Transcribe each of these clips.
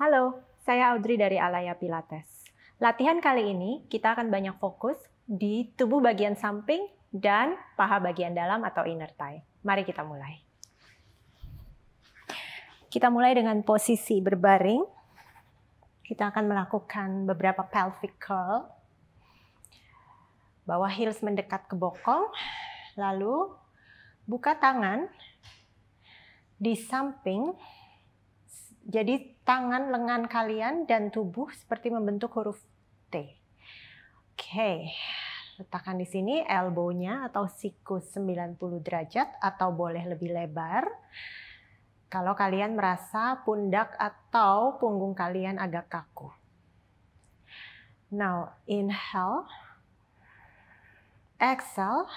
Halo, saya Audrey dari Alaya Pilates. Latihan kali ini kita akan banyak fokus di tubuh bagian samping dan paha bagian dalam atau inner thigh. Mari kita mulai. Kita mulai dengan posisi berbaring. Kita akan melakukan beberapa pelvic curl. Bawa heels mendekat ke bokong, lalu buka tangan di samping jadi tangan, lengan kalian dan tubuh seperti membentuk huruf T. Oke, letakkan di sini elbownya atau siku 90 derajat atau boleh lebih lebar. Kalau kalian merasa pundak atau punggung kalian agak kaku. Now, inhale. Exhale.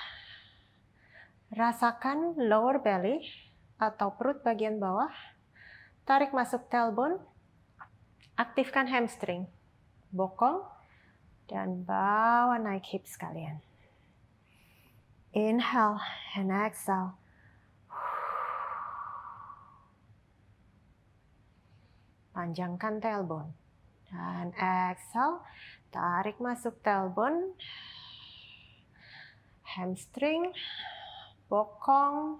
Rasakan lower belly atau perut bagian bawah Tarik masuk tailbone, aktifkan hamstring, bokong, dan bawa naik hips kalian. Inhale and exhale. Panjangkan tailbone. Dan exhale, tarik masuk tailbone, hamstring, bokong,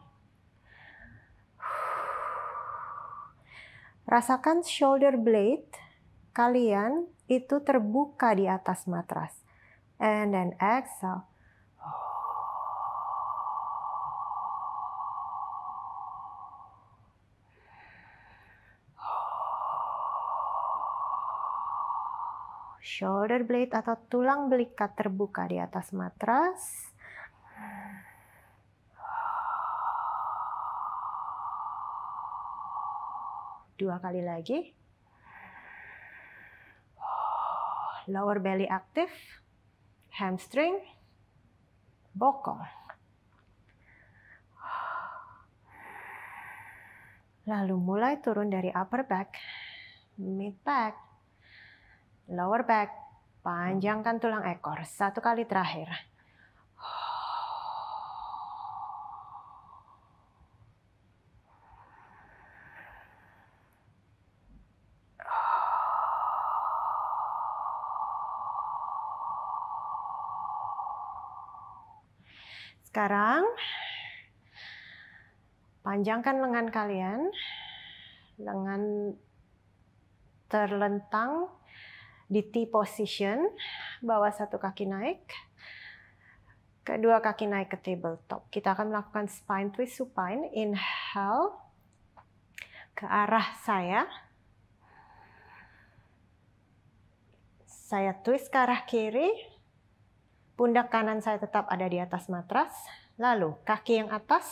Rasakan shoulder blade kalian itu terbuka di atas matras. And then exhale. Shoulder blade atau tulang belikat terbuka di atas matras. Dua kali lagi. Lower belly aktif. Hamstring. Bokong. Lalu mulai turun dari upper back, mid back, lower back, panjangkan tulang ekor. Satu kali terakhir. Panjangkan lengan kalian. Lengan terlentang di T position, bawa satu kaki naik. Kedua kaki naik ke tabletop. Kita akan melakukan spine twist supine. Inhale ke arah saya. Saya twist ke arah kiri. Pundak kanan saya tetap ada di atas matras. Lalu kaki yang atas,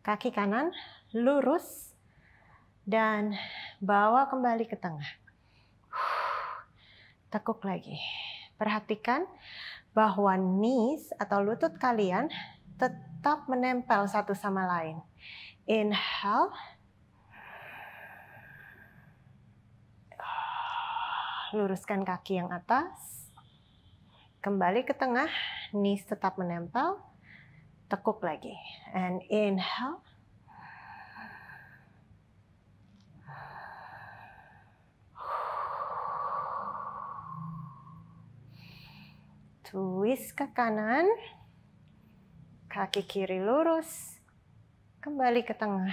kaki kanan lurus dan bawa kembali ke tengah. Tekuk lagi. Perhatikan bahwa knees atau lutut kalian tetap menempel satu sama lain. Inhale. Luruskan kaki yang atas. Kembali ke tengah, knees tetap menempel. Tekuk lagi. And inhale. Twist ke kanan. Kaki kiri lurus. Kembali ke tengah.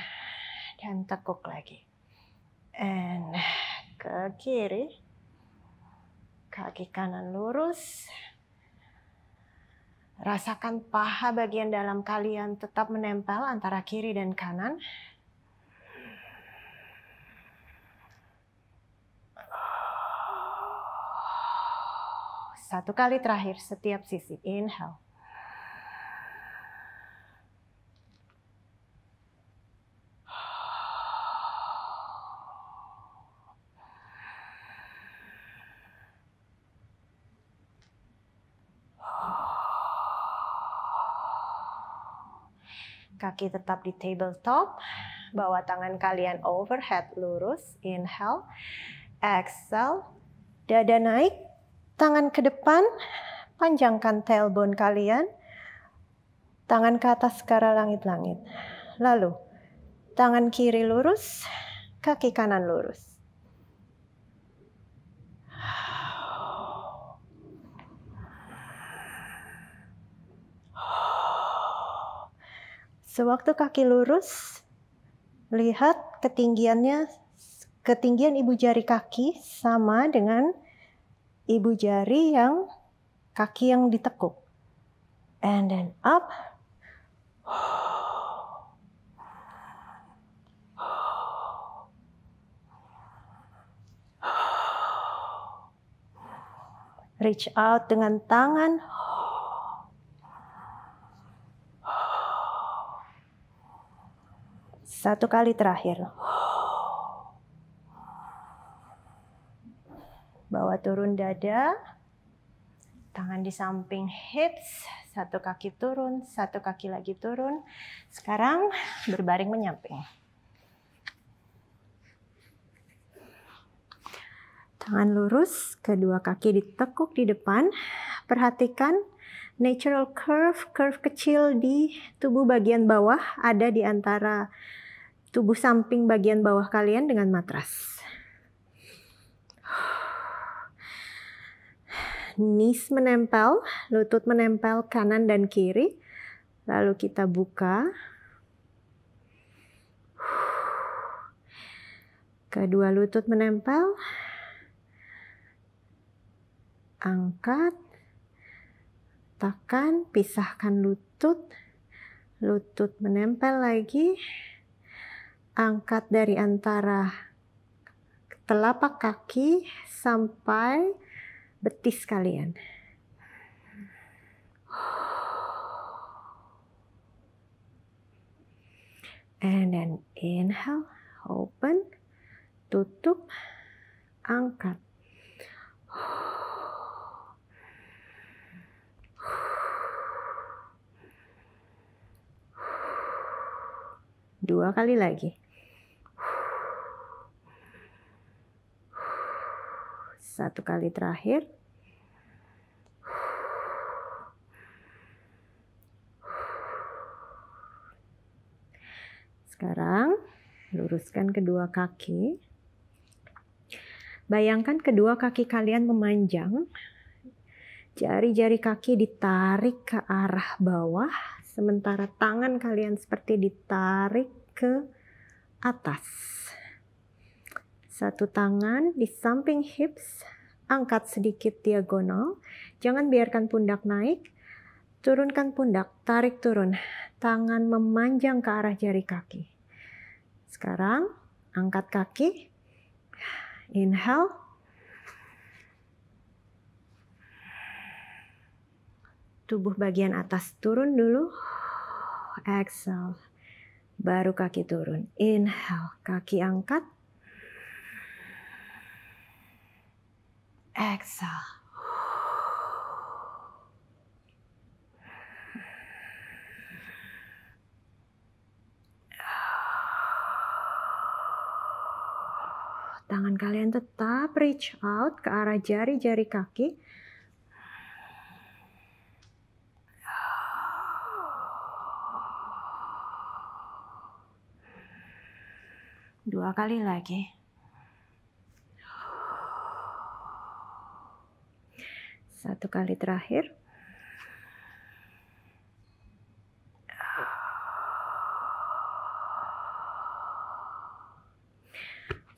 Dan tekuk lagi. And ke kiri. Kaki kanan lurus. Rasakan paha bagian dalam kalian tetap menempel antara kiri dan kanan. Satu kali terakhir setiap sisi. Inhale. kaki tetap di tabletop. Bawa tangan kalian overhead lurus. Inhale. Exhale. Dada naik. Tangan ke depan. Panjangkan tailbone kalian. Tangan ke atas sekarang langit-langit. Lalu, tangan kiri lurus. Kaki kanan lurus. Sewaktu kaki lurus, lihat ketinggiannya, ketinggian ibu jari kaki sama dengan ibu jari yang kaki yang ditekuk. And then up. Reach out dengan tangan. Satu kali terakhir. Bawa turun dada. Tangan di samping hips. Satu kaki turun, satu kaki lagi turun. Sekarang berbaring menyamping. Tangan lurus, kedua kaki ditekuk di depan. Perhatikan natural curve, curve kecil di tubuh bagian bawah ada di antara tubuh samping bagian bawah kalian dengan matras. Knees menempel, lutut menempel kanan dan kiri. Lalu kita buka. Kedua lutut menempel. Angkat. Tekan, pisahkan lutut. Lutut menempel lagi angkat dari antara telapak kaki sampai betis kalian. And then inhale, open, tutup, angkat. Dua kali lagi. satu kali terakhir sekarang luruskan kedua kaki bayangkan kedua kaki kalian memanjang jari-jari kaki ditarik ke arah bawah sementara tangan kalian seperti ditarik ke atas satu tangan di samping hips, angkat sedikit diagonal. Jangan biarkan pundak naik. Turunkan pundak, tarik turun. Tangan memanjang ke arah jari kaki. Sekarang angkat kaki. Inhale. Tubuh bagian atas turun dulu. Exhale. Baru kaki turun. Inhale, kaki angkat. exhale. Tangan kalian tetap reach out ke arah jari-jari kaki. Dua kali lagi. satu kali terakhir.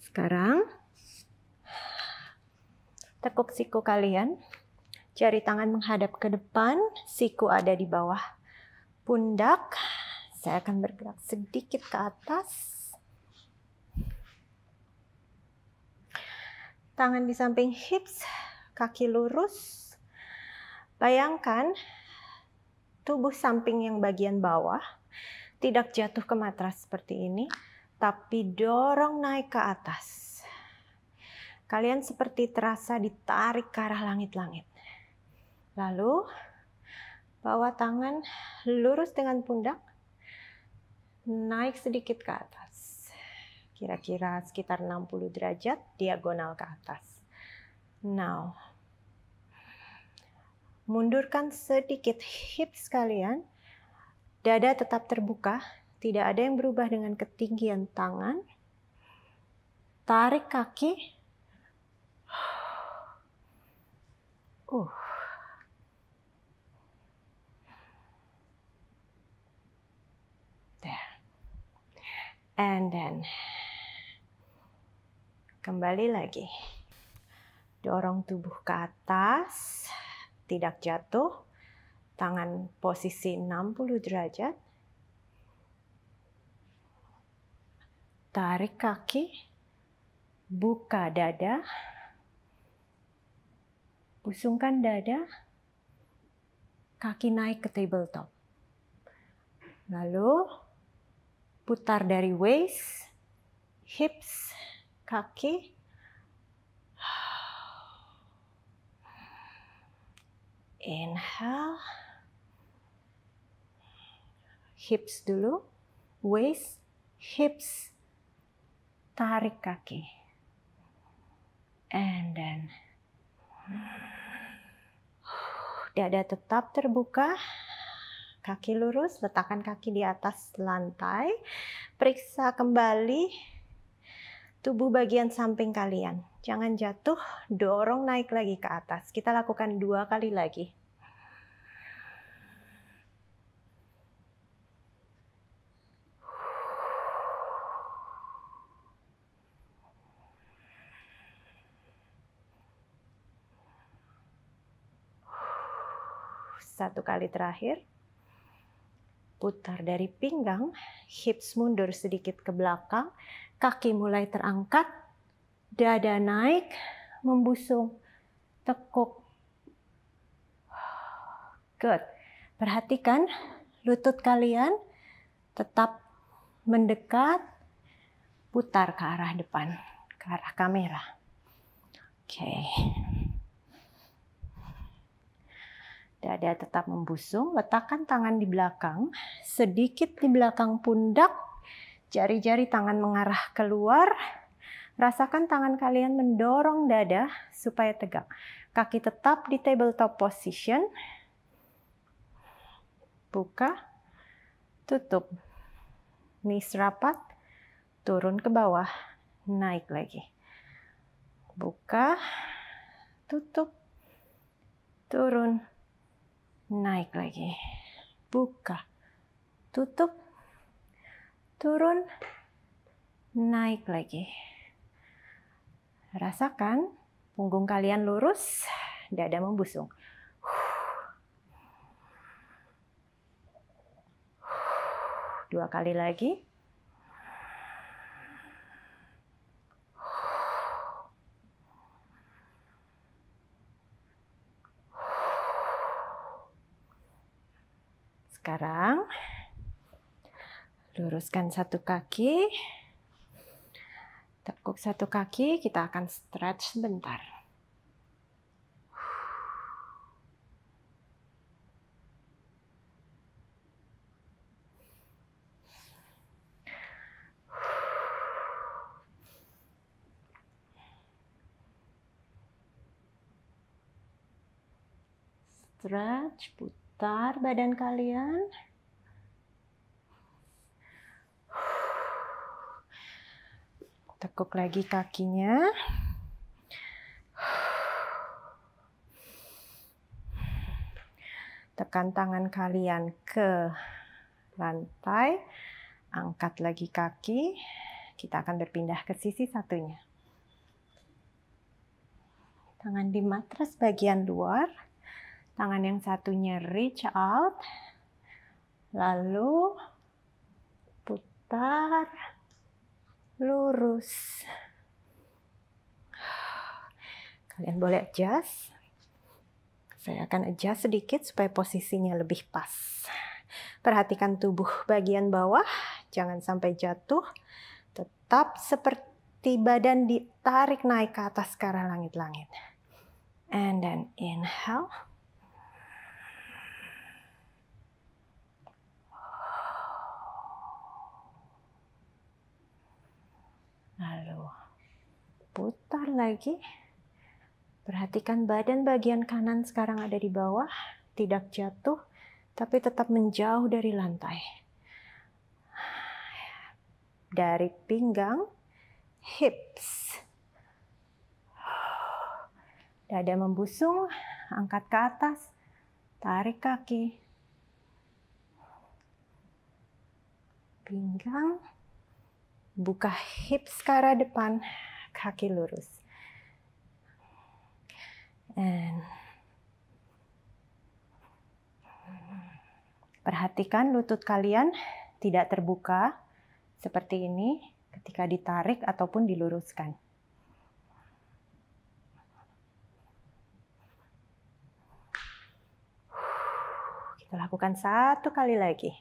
Sekarang tekuk siku kalian. Jari tangan menghadap ke depan, siku ada di bawah pundak. Saya akan bergerak sedikit ke atas. Tangan di samping hips, kaki lurus. Bayangkan tubuh samping yang bagian bawah tidak jatuh ke matras seperti ini, tapi dorong naik ke atas. Kalian seperti terasa ditarik ke arah langit-langit. Lalu, bawa tangan lurus dengan pundak, naik sedikit ke atas. Kira-kira sekitar 60 derajat diagonal ke atas. Now, Mundurkan sedikit hips kalian. Dada tetap terbuka, tidak ada yang berubah dengan ketinggian tangan. Tarik kaki. Uh. There. And then kembali lagi. Dorong tubuh ke atas tidak jatuh, tangan posisi 60 derajat, tarik kaki, buka dada, pusungkan dada, kaki naik ke tabletop. Lalu putar dari waist, hips, kaki, Inhale. Hips dulu. Waist, hips. Tarik kaki. And then dada tetap terbuka, kaki lurus, letakkan kaki di atas lantai, periksa kembali tubuh bagian samping kalian. Jangan jatuh, dorong naik lagi ke atas. Kita lakukan dua kali lagi. Satu kali terakhir putar dari pinggang, hips mundur sedikit ke belakang, kaki mulai terangkat, dada naik, membusung, tekuk. Good. Perhatikan lutut kalian tetap mendekat, putar ke arah depan, ke arah kamera. Oke. Okay. Dada tetap membusung, letakkan tangan di belakang, sedikit di belakang pundak, jari-jari tangan mengarah keluar, Rasakan tangan kalian mendorong dada supaya tegak. Kaki tetap di tabletop position. Buka, tutup. Knees rapat, turun ke bawah, naik lagi. Buka, tutup, turun, naik lagi. Buka, tutup, turun, naik lagi Rasakan punggung kalian lurus, dada membusung. Dua kali lagi. Sekarang luruskan satu kaki, Tekuk satu kaki, kita akan stretch sebentar. Stretch, putar badan kalian. Tekuk lagi kakinya. Tekan tangan kalian ke lantai. Angkat lagi kaki. Kita akan berpindah ke sisi satunya. Tangan di matras bagian luar. Tangan yang satunya reach out. Lalu putar lurus. Kalian boleh adjust. Saya akan adjust sedikit supaya posisinya lebih pas. Perhatikan tubuh bagian bawah, jangan sampai jatuh. Tetap seperti badan ditarik naik ke atas ke arah langit-langit. And then inhale. Lalu putar lagi. Perhatikan badan bagian kanan sekarang ada di bawah, tidak jatuh, tapi tetap menjauh dari lantai. Dari pinggang, hips. Dada membusung, angkat ke atas, tarik kaki. Pinggang, buka hips ke arah depan, kaki lurus. And perhatikan lutut kalian tidak terbuka seperti ini ketika ditarik ataupun diluruskan. Kita lakukan satu kali lagi.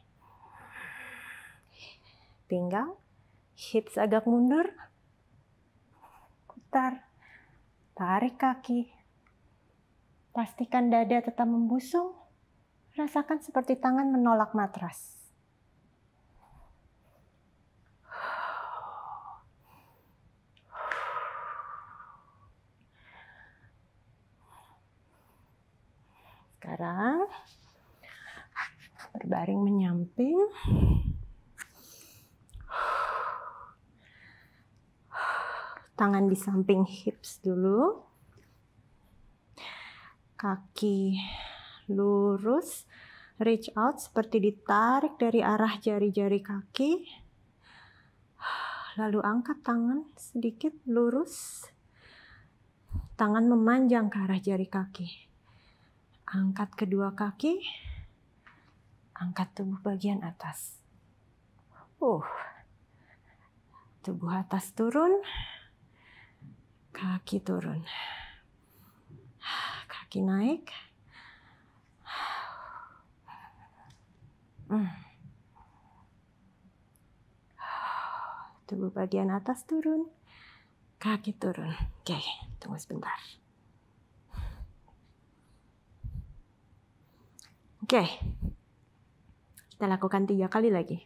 Pinggang hips agak mundur, putar, tarik kaki, pastikan dada tetap membusung, rasakan seperti tangan menolak matras. Sekarang berbaring menyamping. tangan di samping hips dulu. Kaki lurus, reach out seperti ditarik dari arah jari-jari kaki. Lalu angkat tangan sedikit lurus. Tangan memanjang ke arah jari kaki. Angkat kedua kaki. Angkat tubuh bagian atas. Uh. Tubuh atas turun Kaki turun. Kaki naik. Hmm. Tubuh bagian atas turun. Kaki turun. Oke, tunggu sebentar. Oke. Kita lakukan tiga kali lagi.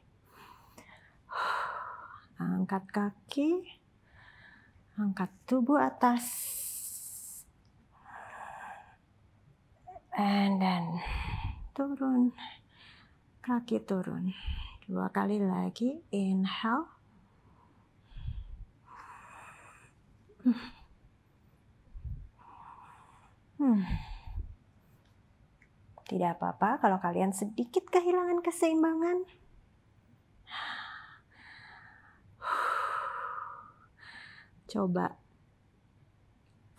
Angkat kaki. Angkat tubuh atas. And then turun. Kaki turun. Dua kali lagi. Inhale. Hmm. Tidak apa-apa kalau kalian sedikit kehilangan keseimbangan. Coba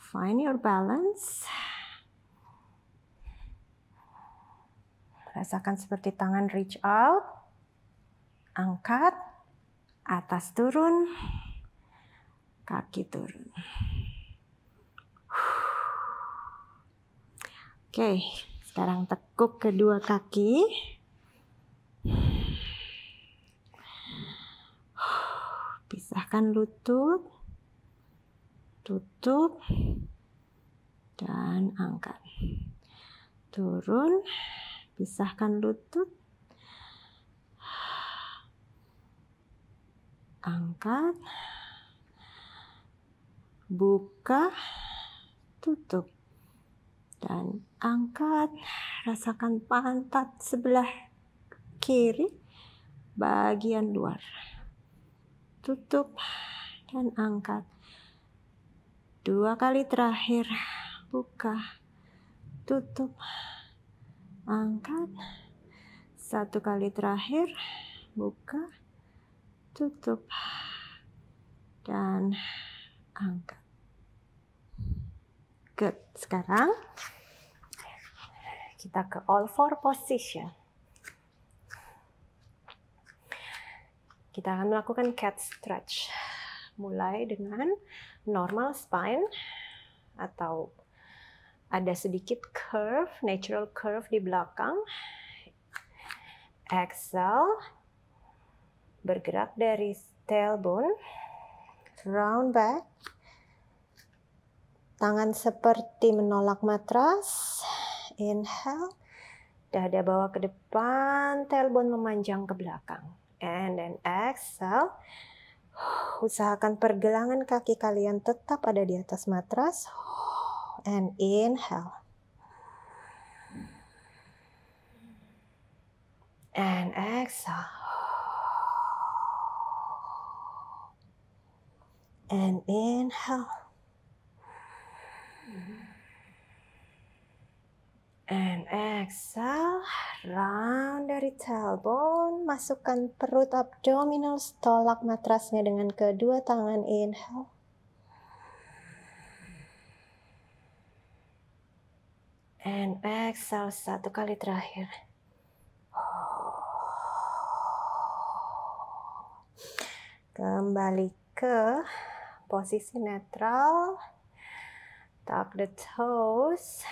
find your balance. Rasakan seperti tangan reach out, angkat, atas turun, kaki turun. Oke, sekarang tekuk kedua kaki. Pisahkan lutut tutup dan angkat turun pisahkan lutut angkat buka tutup dan angkat rasakan pantat sebelah kiri bagian luar tutup dan angkat dua kali terakhir buka tutup angkat satu kali terakhir buka tutup dan angkat good sekarang kita ke all four position kita akan melakukan cat stretch mulai dengan normal spine atau ada sedikit curve, natural curve di belakang. Exhale, bergerak dari tailbone, round back. Tangan seperti menolak matras. Inhale, dada bawa ke depan, tailbone memanjang ke belakang. And then exhale, Usahakan pergelangan kaki kalian tetap ada di atas matras. And inhale. And exhale. And inhale. And exhale, round dari tailbone, masukkan perut abdominals, tolak matrasnya dengan kedua tangan inhale. And exhale satu kali terakhir. Kembali ke posisi netral. Tuck the toes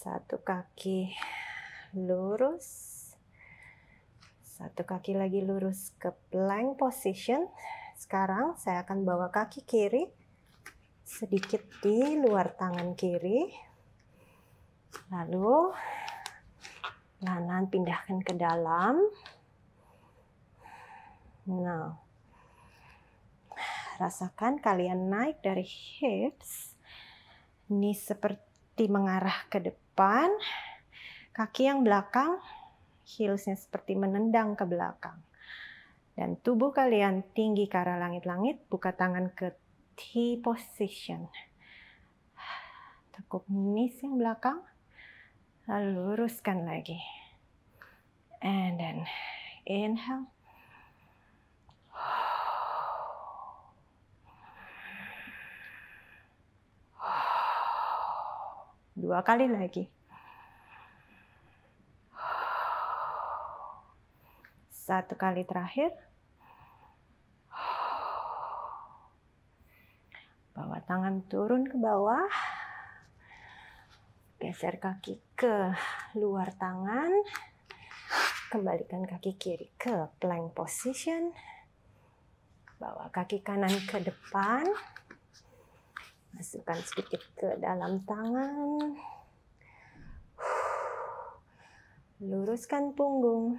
satu kaki lurus satu kaki lagi lurus ke plank position sekarang saya akan bawa kaki kiri sedikit di luar tangan kiri lalu lanan pindahkan ke dalam nah rasakan kalian naik dari hips ini seperti mengarah ke depan depan, kaki yang belakang, heelsnya seperti menendang ke belakang. Dan tubuh kalian tinggi ke arah langit-langit, buka tangan ke T position. Tekuk knees yang belakang, lalu luruskan lagi. And then inhale, Dua kali lagi. Satu kali terakhir. Bawa tangan turun ke bawah. Geser kaki ke luar tangan. Kembalikan kaki kiri ke plank position. Bawa kaki kanan ke depan masukkan sedikit ke dalam tangan luruskan punggung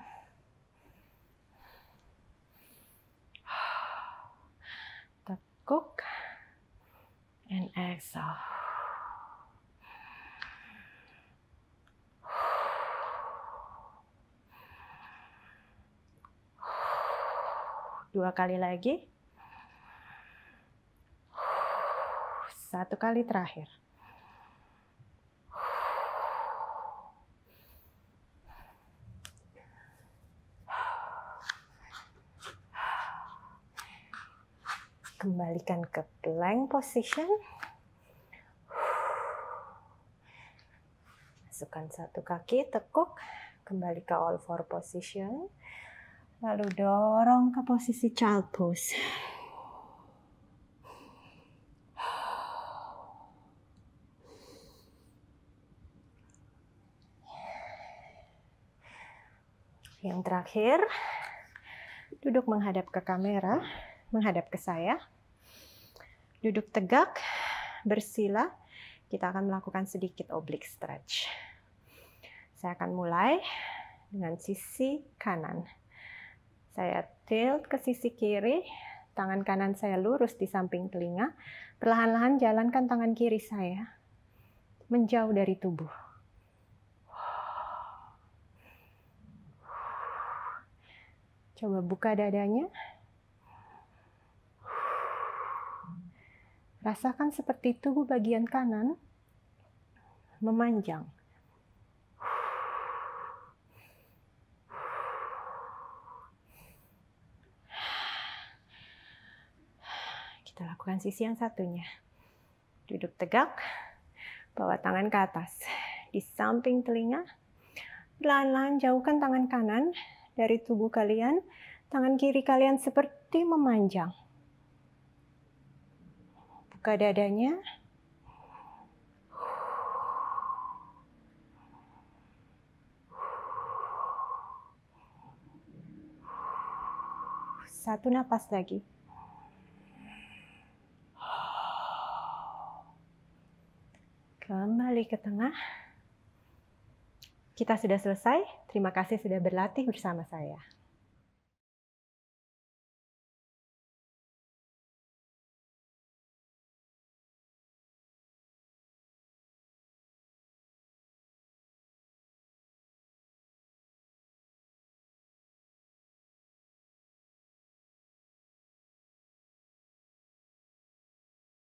tekuk and exhale dua kali lagi Satu kali terakhir. Kembalikan ke plank position. Masukkan satu kaki, tekuk, kembali ke all four position. Lalu dorong ke posisi child pose. yang terakhir, duduk menghadap ke kamera, menghadap ke saya. Duduk tegak, bersila. Kita akan melakukan sedikit oblique stretch. Saya akan mulai dengan sisi kanan. Saya tilt ke sisi kiri, tangan kanan saya lurus di samping telinga. Perlahan-lahan jalankan tangan kiri saya menjauh dari tubuh. Coba buka dadanya. Rasakan seperti tubuh bagian kanan memanjang. Kita lakukan sisi yang satunya. Duduk tegak, bawa tangan ke atas. Di samping telinga, pelan-pelan jauhkan tangan kanan dari tubuh kalian. Tangan kiri kalian seperti memanjang. Buka dadanya. Satu napas lagi. Kembali ke tengah. Kita sudah selesai. Terima kasih sudah berlatih bersama saya.